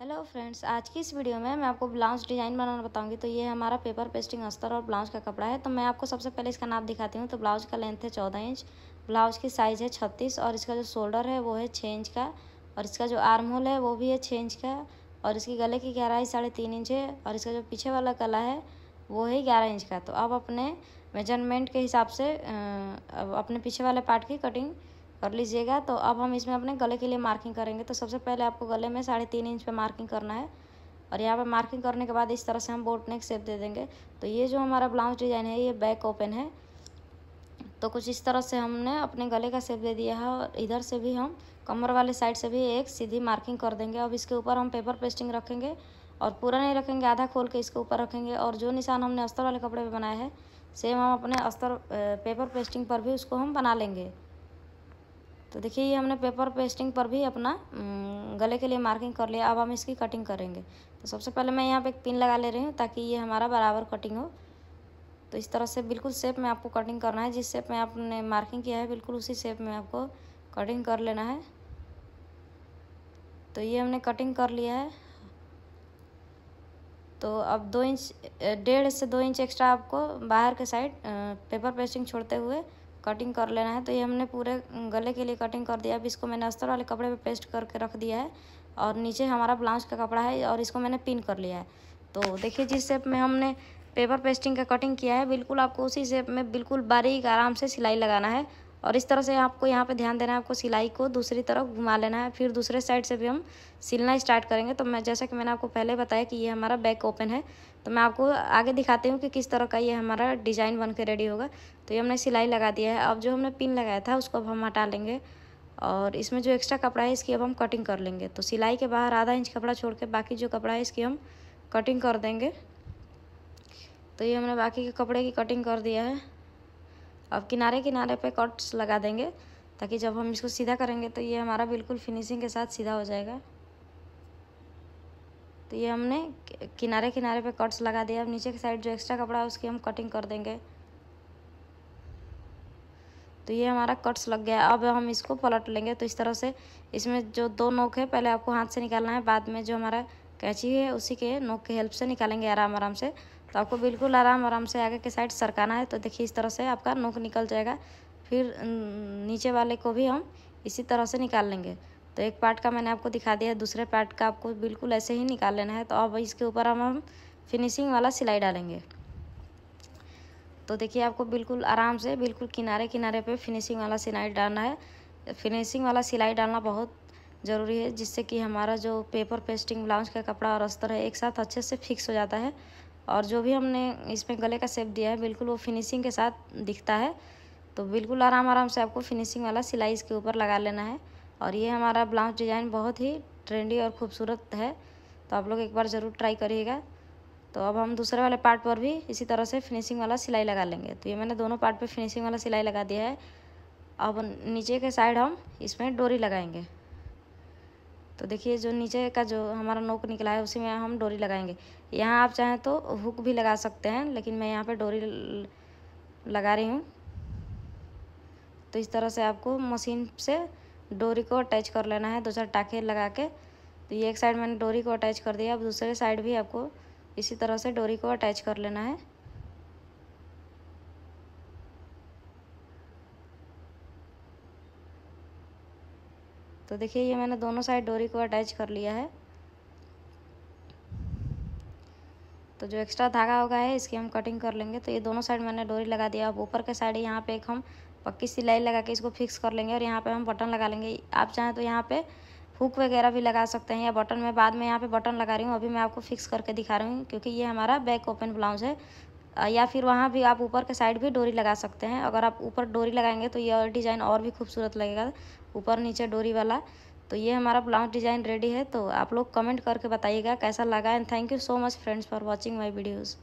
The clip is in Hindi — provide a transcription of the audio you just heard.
हेलो फ्रेंड्स आज की इस वीडियो में मैं आपको ब्लाउज डिज़ाइन बनाना बताऊंगी तो ये हमारा पेपर पेस्टिंग अस्तर और ब्लाउज का कपड़ा है तो मैं आपको सबसे पहले इसका नाप दिखाती हूँ तो ब्लाउज का लेंथ है चौदह इंच ब्लाउज की साइज़ है छत्तीस और इसका जो शोल्डर है वो है छः इंच का और इसका जो आर्म होल है वो भी है छः इंच का और इसकी गले की गहराई साढ़े तीन इंच है और इसका जो पीछे वाला गला है वो है ग्यारह इंच का तो आप अपने मेजरमेंट के हिसाब से अपने पीछे वाले पार्ट की कटिंग कर लीजिएगा तो अब हम इसमें अपने गले के लिए मार्किंग करेंगे तो सबसे पहले आपको गले में साढ़े तीन इंच पे मार्किंग करना है और यहाँ पे मार्किंग करने के बाद इस तरह से हम बोट नेक सेप दे देंगे तो ये जो हमारा ब्लाउज डिजाइन है ये बैक ओपन है तो कुछ इस तरह से हमने अपने गले का सेप दे दिया है और इधर से भी हम कमर वाले साइड से भी एक सीधी मार्किंग कर देंगे अब इसके ऊपर हम पेपर पेस्टिंग रखेंगे और पूरा नहीं रखेंगे आधा खोल के इसके ऊपर रखेंगे और जो निशान हमने अस्तर वाले कपड़े पर बनाया है सेम हम अपने अस्तर पेपर पेस्टिंग पर भी उसको हम बना लेंगे तो देखिए ये हमने पेपर पेस्टिंग पर भी अपना गले के लिए मार्किंग कर लिया अब हम इसकी कटिंग करेंगे तो सबसे पहले मैं यहाँ पे एक पिन लगा ले रही हूँ ताकि ये हमारा बराबर कटिंग हो तो इस तरह से बिल्कुल शेप में आपको कटिंग करना है जिस शेप में आपने मार्किंग किया है बिल्कुल उसी शेप में आपको कटिंग कर लेना है तो ये हमने कटिंग कर लिया है तो अब दो इंच डेढ़ से दो इंच एक्स्ट्रा आपको बाहर के साइड पेपर पेस्टिंग छोड़ते हुए कटिंग कर लेना है तो ये हमने पूरे गले के लिए कटिंग कर दिया अब इसको मैंने अस्तर वाले कपड़े पे पेस्ट करके रख दिया है और नीचे हमारा ब्लाउज का कपड़ा है और इसको मैंने पिन कर लिया है तो देखिए जिस शेप में हमने पेपर पेस्टिंग का कटिंग किया है बिल्कुल आपको उसी शेप में बिल्कुल बारीक आराम से सिलाई लगाना है और इस तरह से आपको यहाँ पे ध्यान देना है आपको सिलाई को दूसरी तरफ घुमा लेना है फिर दूसरे साइड से भी हम सिलना स्टार्ट करेंगे तो मैं जैसा कि मैंने आपको पहले बताया कि ये हमारा बैक ओपन है तो मैं आपको आगे दिखाती हूँ कि किस तरह का ये हमारा डिज़ाइन बन रेडी होगा तो ये हमने सिलाई लगा दिया है अब जो हमने पिन लगाया था उसको अब हम हटा लेंगे और इसमें जो एक्स्ट्रा कपड़ा है इसकी अब हम कटिंग कर लेंगे तो सिलाई के बाहर आधा इंच कपड़ा छोड़ के बाकी जो कपड़ा है इसकी हम कटिंग कर देंगे तो ये हमने बाकी के कपड़े की कटिंग कर दिया है अब किनारे किनारे पे कट्स लगा देंगे ताकि जब हम इसको सीधा करेंगे तो ये हमारा बिल्कुल फिनिशिंग के साथ सीधा हो जाएगा तो ये हमने किनारे किनारे पे कट्स लगा दिया अब नीचे के साइड जो एक्स्ट्रा कपड़ा है उसकी हम कटिंग कर देंगे तो ये हमारा कट्स लग गया अब हम इसको पलट लेंगे तो इस तरह से इसमें जो दो नोक है पहले आपको हाथ से निकालना है बाद में जो हमारा कैंची है उसी के नोक के हेल्प से निकालेंगे आराम आराम से तो आपको बिल्कुल आराम आराम से आगे के साइड सरकाना है तो देखिए इस तरह से आपका नोक निकल जाएगा फिर नीचे वाले को भी हम इसी तरह से निकाल लेंगे तो एक पार्ट का मैंने आपको दिखा दिया दूसरे पार्ट का आपको बिल्कुल ऐसे ही निकाल लेना है तो अब इसके ऊपर हम हम फिनिशिंग वाला सिलाई डालेंगे तो देखिए आपको बिल्कुल आराम से बिल्कुल किनारे किनारे पे फिनिशिंग वाला सिलाई डालना है फिनिशिंग वाला सिलाई डालना बहुत ज़रूरी है जिससे कि हमारा जो पेपर पेस्टिंग ब्लाउज का कपड़ा और अस्तर है एक साथ अच्छे से फिक्स हो जाता है और जो भी हमने इसमें गले का शेप दिया है बिल्कुल वो फिनिशिंग के साथ दिखता है तो बिल्कुल आराम आराम से आपको फिनिशिंग वाला सिलाई इसके ऊपर लगा लेना है और ये हमारा ब्लाउज डिज़ाइन बहुत ही ट्रेंडी और ख़ूबसूरत है तो आप लोग एक बार ज़रूर ट्राई करिएगा तो अब हम दूसरे वाले पार्ट पर भी इसी तरह से फिनिशिंग वाला सिलाई लगा लेंगे तो ये मैंने दोनों पार्ट पर फिनिशिंग वाला सिलाई लगा दिया है अब नीचे के साइड हम इसमें डोरी लगाएंगे तो देखिए जो नीचे का जो हमारा नोक निकला है उसी में हम डोरी लगाएंगे यहाँ आप चाहें तो हुक भी लगा सकते हैं लेकिन मैं यहाँ पे डोरी लगा रही हूँ तो इस तरह से आपको मशीन से डोरी को अटैच कर लेना है दो चार टाके लगा के तो ये एक साइड मैंने डोरी को अटैच कर दिया अब दूसरे साइड भी आपको इसी तरह से डोरी को अटैच कर लेना है तो देखिए ये मैंने दोनों साइड डोरी को अटैच कर लिया है तो जो एक्स्ट्रा धागा होगा है इसकी हम कटिंग कर लेंगे तो ये दोनों साइड मैंने डोरी लगा दिया अब ऊपर के साइड यहाँ पे एक हम पक्की सिलाई लगा के इसको फिक्स कर लेंगे और यहाँ पे हम बटन लगा लेंगे आप चाहें तो यहाँ पे हुक वगैरह भी लगा सकते हैं या बटन में बाद में यहाँ पे बटन लगा रही हूँ अभी मैं आपको फिक्स करके दिखा रही हूँ क्योंकि ये हमारा बैक ओपन ब्लाउज है या फिर वहाँ भी आप ऊपर के साइड भी डोरी लगा सकते हैं अगर आप ऊपर डोरी लगाएंगे तो ये डिज़ाइन और भी खूबसूरत लगेगा ऊपर नीचे डोरी वाला तो ये हमारा ब्लाउज डिज़ाइन रेडी है तो आप लोग कमेंट करके बताइएगा कैसा लगा and thank you so much friends for watching my videos